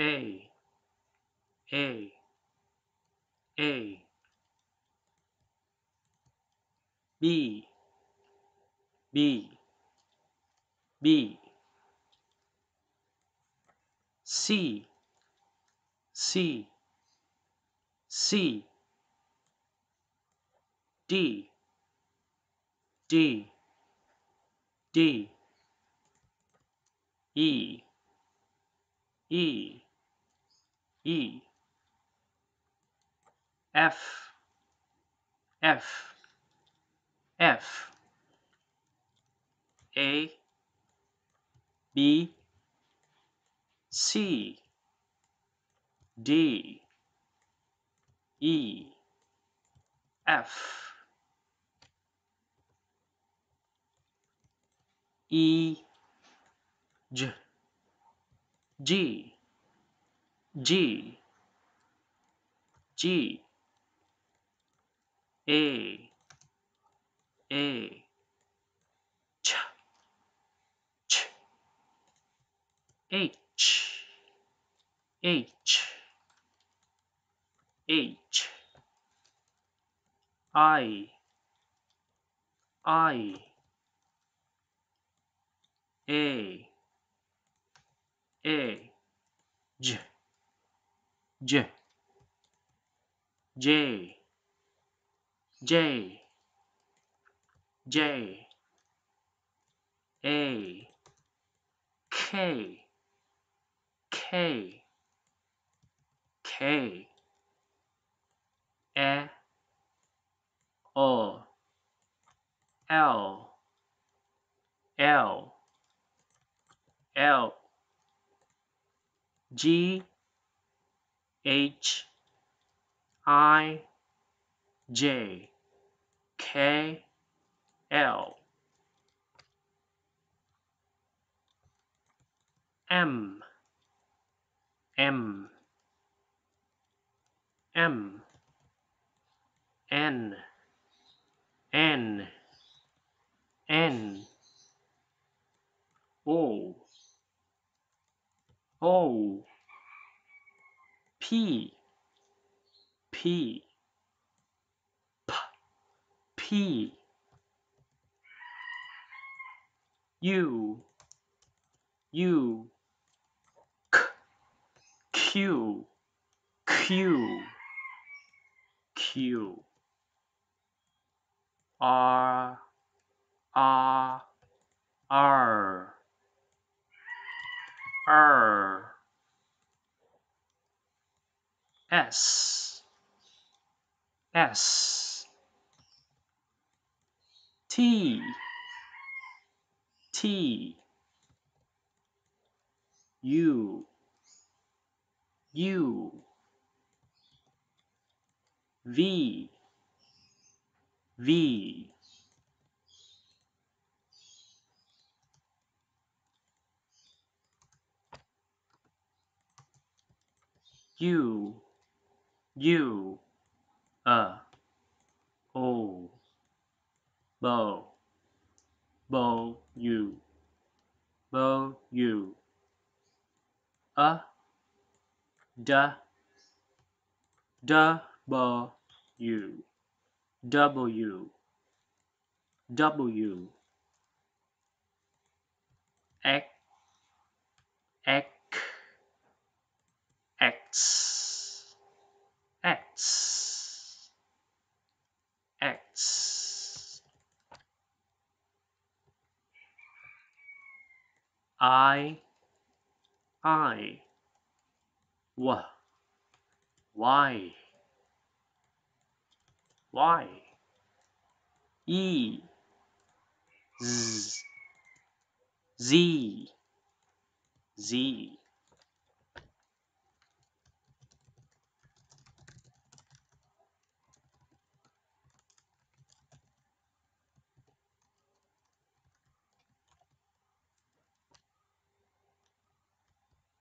A, A, A, B, B, B, C, C, C, D, D, D, E, E E F F F A B C D E F E J G G G A A Ch Ch H H H I I A J. J. J. J. A. K. K. K. A. O. L. L. L. G. H I J K L M M M N N P, P, P, P, U, U, K, Q, Q, Q, R, R, R, R. S S T T U U V V U U A O Bo Bo you Bo U A Da Double U W W X X X X X I I W Y Y E Z Z Z why